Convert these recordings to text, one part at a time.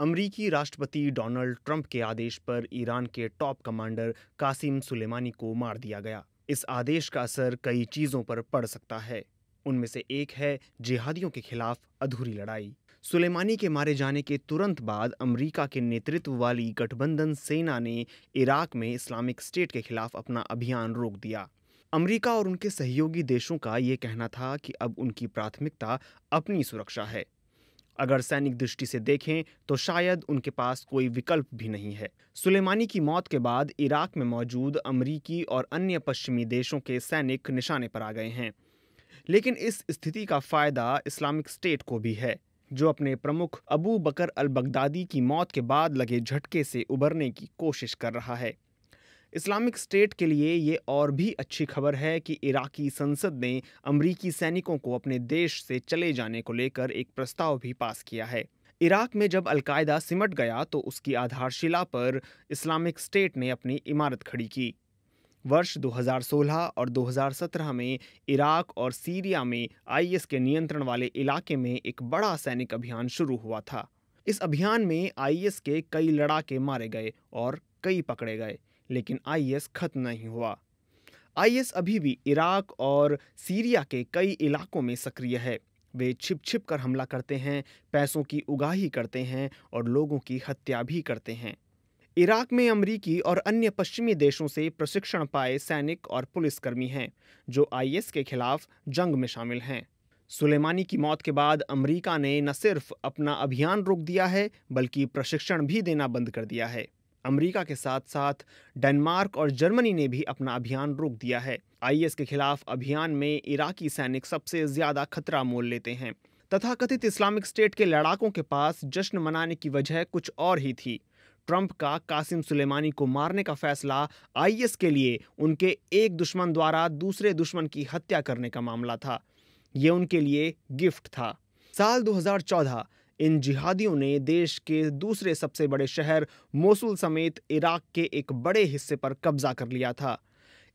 अमरीकी राष्ट्रपति Donald Trump के आदेश पर ईरान के टॉप कमांडर कासिम सुलेमानी को मार दिया गया इस आदेश का असर कई चीज़ों पर पड़ सकता है उनमें से एक है जिहादियों के खिलाफ अधूरी लड़ाई सुलेमानी के मारे जाने के तुरंत बाद अमेरिका के नेतृत्व वाली गठबंधन सेना ने इराक में इस्लामिक स्टेट के खिलाफ अपना अभियान रोक दिया अमेरिका और उनके सहयोगी देशों का ये कहना था कि अब उनकी प्राथमिकता अपनी सुरक्षा है अगर सैनिक दृष्टि से देखें तो शायद उनके पास कोई विकल्प भी नहीं है सुलेमानी की मौत के बाद इराक में मौजूद अमरीकी और अन्य पश्चिमी देशों के सैनिक निशाने पर आ गए हैं लेकिन इस स्थिति का फ़ायदा इस्लामिक स्टेट को भी है जो अपने प्रमुख अबू बकर अल बगदादी की मौत के बाद लगे झटके से उबरने की कोशिश कर रहा है इस्लामिक स्टेट के लिए ये और भी अच्छी खबर है कि इराकी संसद ने अमरीकी सैनिकों को अपने देश से चले जाने को लेकर एक प्रस्ताव भी पास किया है इराक में जब अलकायदा सिमट गया तो उसकी आधारशिला पर इस्लामिक स्टेट ने अपनी इमारत खड़ी की वर्ष 2016 और 2017 में इराक और सीरिया में आईएस के नियंत्रण वाले इलाके में एक बड़ा सैनिक अभियान शुरू हुआ था इस अभियान में आईएस के कई लड़ाके मारे गए और कई पकड़े गए लेकिन आईएस खत्म नहीं हुआ आईएस अभी भी इराक और सीरिया के कई इलाकों में सक्रिय है वे छिप छिप कर हमला करते हैं पैसों की उगाही करते हैं और लोगों की हत्या भी करते हैं इराक में अमरीकी और अन्य पश्चिमी देशों से प्रशिक्षण पाए सैनिक और पुलिसकर्मी हैं जो आईएस के खिलाफ जंग में शामिल हैं सुलेमानी की मौत के बाद अमरीका ने न सिर्फ अपना अभियान रोक दिया है बल्कि प्रशिक्षण भी देना बंद कर दिया है अमेरिका के साथ साथ डेनमार्क और जर्मनी ने भी अपना अभियान रोक दिया है आईएस के खिलाफ अभियान में इराकी सैनिक सबसे ज्यादा खतरा मोल लेते हैं तथाकथित इस्लामिक स्टेट के लड़ाकों के पास जश्न मनाने की वजह कुछ और ही थी ट्रंप का कासिम सुलेमानी को मारने का फैसला आईएस के लिए उनके एक दुश्मन द्वारा दूसरे दुश्मन की हत्या करने का मामला था ये उनके लिए गिफ्ट था साल 2014 इन जिहादियों ने देश के दूसरे सबसे बड़े शहर मोसुल समेत इराक के एक बड़े हिस्से पर कब्जा कर लिया था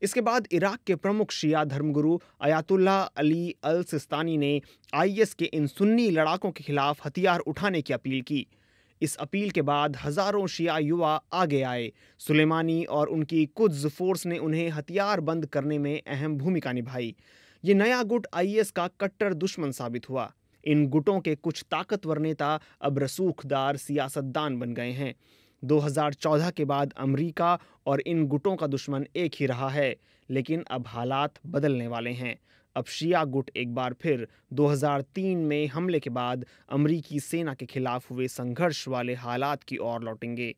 इसके बाद इराक के प्रमुख शिया धर्मगुरु अयातुल्ला अली अल सिस्तानी ने आईएस के इन सुन्नी लड़ाकों के खिलाफ हथियार उठाने की अपील की इस अपील के बाद हज़ारों शिया युवा आगे आए सुलेमानी और उनकी कुछ फोर्स ने उन्हें हथियार बंद करने में अहम भूमिका निभाई ये नया गुट आईएस का कट्टर दुश्मन साबित हुआ इन गुटों के कुछ ताकतवर नेता अब रसूखदार सियासतदान बन गए हैं 2014 के बाद अमेरिका और इन गुटों का दुश्मन एक ही रहा है लेकिन अब हालात बदलने वाले हैं अब शिया गुट एक बार फिर 2003 में हमले के बाद अमरीकी सेना के खिलाफ हुए संघर्ष वाले हालात की ओर लौटेंगे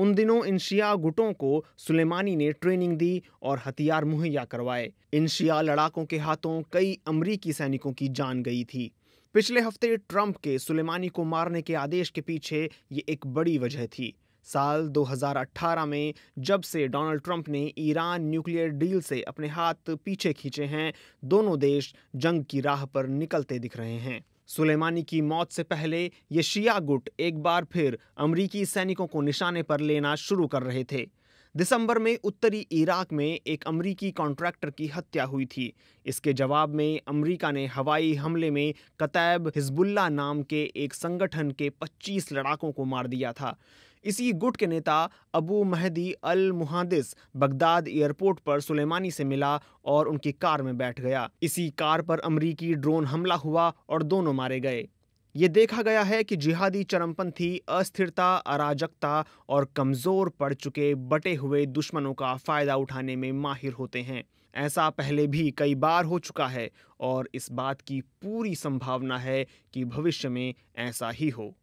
उन दिनों इन शिया गुटों को सुलेमानी ने ट्रेनिंग दी और हथियार मुहैया करवाए इन शिया लड़ाकों के हाथों कई अमरीकी सैनिकों की जान गई थी पिछले हफ्ते ट्रंप के सुलेमानी को मारने के आदेश के पीछे ये एक बड़ी वजह थी साल 2018 में जब से डोनाल्ड ट्रंप ने ईरान न्यूक्लियर डील से अपने हाथ पीछे खींचे हैं दोनों देश जंग की राह पर निकलते दिख रहे हैं सुलेमानी की मौत से पहले ये शिया गुट एक बार फिर अमरीकी सैनिकों को निशाने पर लेना शुरू कर रहे थे दिसंबर में उत्तरी इराक में एक अमरीकी कॉन्ट्रैक्टर की हत्या हुई थी इसके जवाब में अमरीका ने हवाई हमले में कतैब हिजबुल्ला नाम के एक संगठन के 25 लड़ाकों को मार दिया था इसी गुट के नेता Abu Mahdi al Muhandis Baghdad airport पर सुलेमानी से मिला और उनकी कार में बैठ गया इसी कार पर अमरीकी ड्रोन हमला हुआ और दोनों मारे गए ये देखा गया है कि जिहादी चरमपंथी अस्थिरता अराजकता और कमज़ोर पड़ चुके बटे हुए दुश्मनों का फ़ायदा उठाने में माहिर होते हैं ऐसा पहले भी कई बार हो चुका है और इस बात की पूरी संभावना है कि भविष्य में ऐसा ही हो